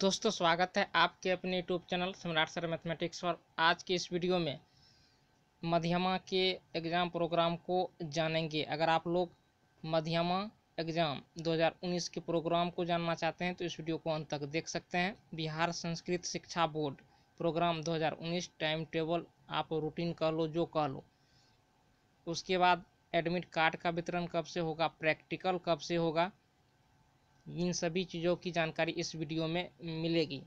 दोस्तों स्वागत है आपके अपने YouTube channel Samrat sir mathematics और आज के इस वीडियो में मध्यमा के एग्ज़ाम प्रोग्राम को जानेंगे अगर आप लोग मध्यमा एग्ज़ाम 2019 के प्रोग्राम को जानना चाहते हैं तो इस वीडियो को अंत तक देख सकते हैं Bihar Sanskrit Shiksha board programme 2019 time table आप रूटीन कह लो जो कह लो उसके बाद एडमिट कार्ड का वितरण कब से होगा प्रैक्टिकल कब से होगा इन सभी चीज़ों की जानकारी इस वीडियो में मिलेगी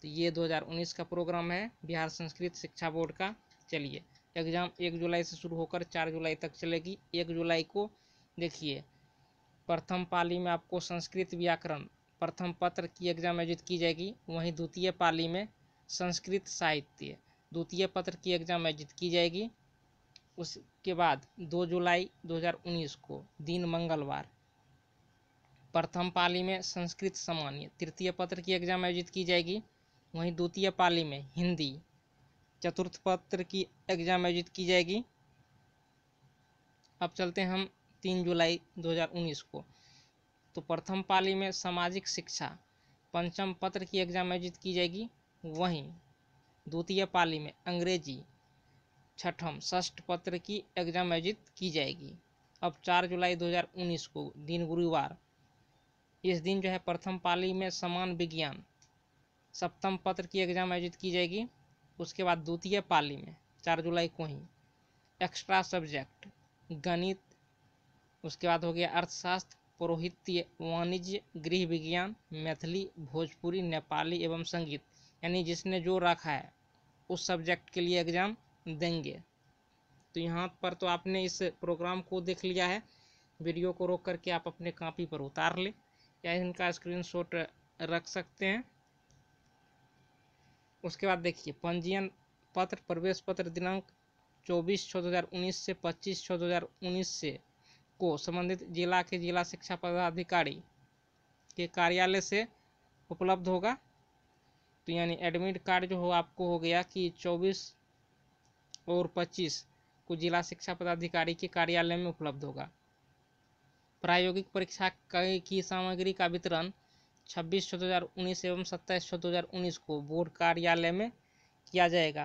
तो ये 2019 का प्रोग्राम है बिहार संस्कृत शिक्षा बोर्ड का चलिए एग्ज़ाम एक जुलाई से शुरू होकर चार जुलाई तक चलेगी एक जुलाई को देखिए प्रथम पाली में आपको संस्कृत व्याकरण प्रथम पत्र की एग्ज़ाम आयोजित की जाएगी वहीं द्वितीय पाली में संस्कृत साहित्य द्वितीय पत्र की एग्ज़ाम आयोजित की जाएगी उसके बाद दो जुलाई 2019 को दिन मंगलवार प्रथम पाली में संस्कृत सामान्य तृतीय पत्र की एग्जाम आयोजित की जाएगी वहीं द्वितीय पाली में हिंदी चतुर्थ पत्र की एग्जाम आयोजित की जाएगी अब चलते हम तीन जुलाई 2019 को तो प्रथम पाली में सामाजिक शिक्षा पंचम पत्र की एग्जाम आयोजित की जाएगी वहीं द्वितीय पाली में अंग्रेजी छठम षष्ठ पत्र की एग्जाम आयोजित की जाएगी अब चार जुलाई 2019 को दिन गुरुवार इस दिन जो है प्रथम पाली में समान विज्ञान सप्तम पत्र की एग्ज़ाम आयोजित की जाएगी उसके बाद द्वितीय पाली में चार जुलाई को ही एक्स्ट्रा सब्जेक्ट गणित उसके बाद हो गया अर्थशास्त्र पुरोहित्य वाणिज्य गृह विज्ञान मैथिली भोजपुरी नेपाली एवं संगीत यानी जिसने जो रखा है उस सब्जेक्ट के लिए एग्ज़ाम देंगे तो यहाँ पर तो आपने इस प्रोग्राम को देख लिया है वीडियो को रोक करके आप अपने कापी पर उतार लें या इनका स्क्रीनशॉट रख सकते हैं उसके बाद देखिए पंजीयन पत्र प्रवेश पत्र दिनांक चौबीस छः उन्नीस से पच्चीस छः उन्नीस से को संबंधित जिला के जिला शिक्षा पदाधिकारी के कार्यालय से उपलब्ध होगा तो यानी एडमिट कार्ड जो हो आपको हो गया कि 24 और 25 को जिला शिक्षा पदाधिकारी के कार्यालय में उपलब्ध होगा प्रायोगिक परीक्षा की सामग्री का वितरण 26 छः दो हज़ार उन्नीस एवं सत्ताईस छः दो हज़ार उन्नीस को बोर्ड कार्यालय में किया जाएगा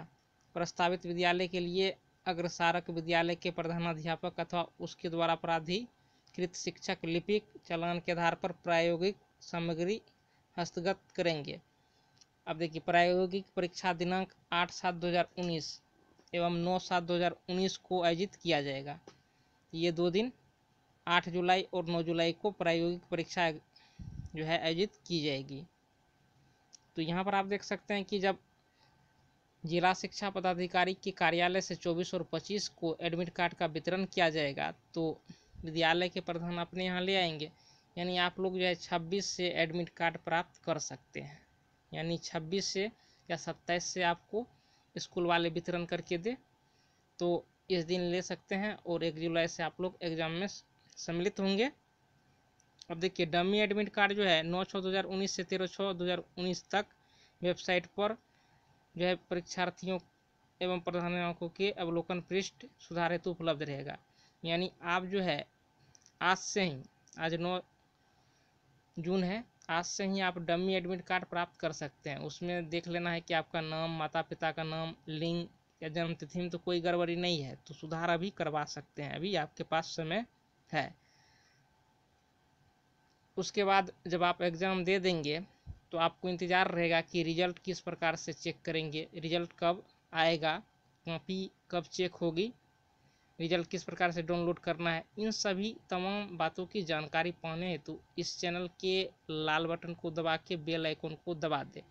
प्रस्तावित विद्यालय के लिए अग्रसारक विद्यालय के प्रधानाध्यापक अथवा उसके द्वारा प्राधिकृत शिक्षक लिपिक चलन के आधार पर प्रायोगिक सामग्री हस्तगत करेंगे अब देखिए प्रायोगिक परीक्षा दिनांक आठ सात दो हज़ार उन्नीस एवं नौ सात दो हज़ार उन्नीस को आयोजित किया जाएगा ये दो दिन आठ जुलाई और नौ जुलाई को प्रायोगिक परीक्षा जो है आयोजित की जाएगी तो यहाँ पर आप देख सकते हैं कि जब जिला शिक्षा पदाधिकारी के कार्यालय से 24 और 25 को एडमिट कार्ड का वितरण किया जाएगा तो विद्यालय के प्रधान अपने यहाँ ले आएंगे यानी आप लोग जो है 26 से एडमिट कार्ड प्राप्त कर सकते हैं यानी 26 से या 27 से आपको स्कूल वाले वितरण करके दे तो इस दिन ले सकते हैं और एक जुलाई से आप लोग एग्ज़ाम में सम्मिलित होंगे अब देखिए डमी एडमिट कार्ड जो है नौ छः दो हज़ार उन्नीस से तेरह छः दो हज़ार उन्नीस तक वेबसाइट पर जो है परीक्षार्थियों एवं प्रधानकों के अवलोकन पृष्ठ सुधार हेतु उपलब्ध रहेगा यानी आप जो है आज से ही आज नौ जून है आज से ही आप डमी एडमिट कार्ड प्राप्त कर सकते हैं उसमें देख लेना है कि आपका नाम माता पिता का नाम लिंग या जन्मतिथि में तो कोई गड़बड़ी नहीं है तो सुधार अभी करवा सकते हैं अभी आपके पास समय है उसके बाद जब आप एग्ज़ाम दे देंगे तो आपको इंतज़ार रहेगा कि रिज़ल्ट किस प्रकार से चेक करेंगे रिज़ल्ट कब आएगा कॉपी कब चेक होगी रिजल्ट किस प्रकार से डाउनलोड करना है इन सभी तमाम बातों की जानकारी पाने हेतु इस चैनल के लाल बटन को दबा के बेल आइकन को दबा दें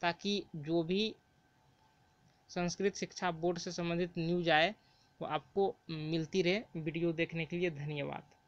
ताकि जो भी संस्कृत शिक्षा बोर्ड से संबंधित न्यूज आए आपको मिलती रहे वीडियो देखने के लिए धन्यवाद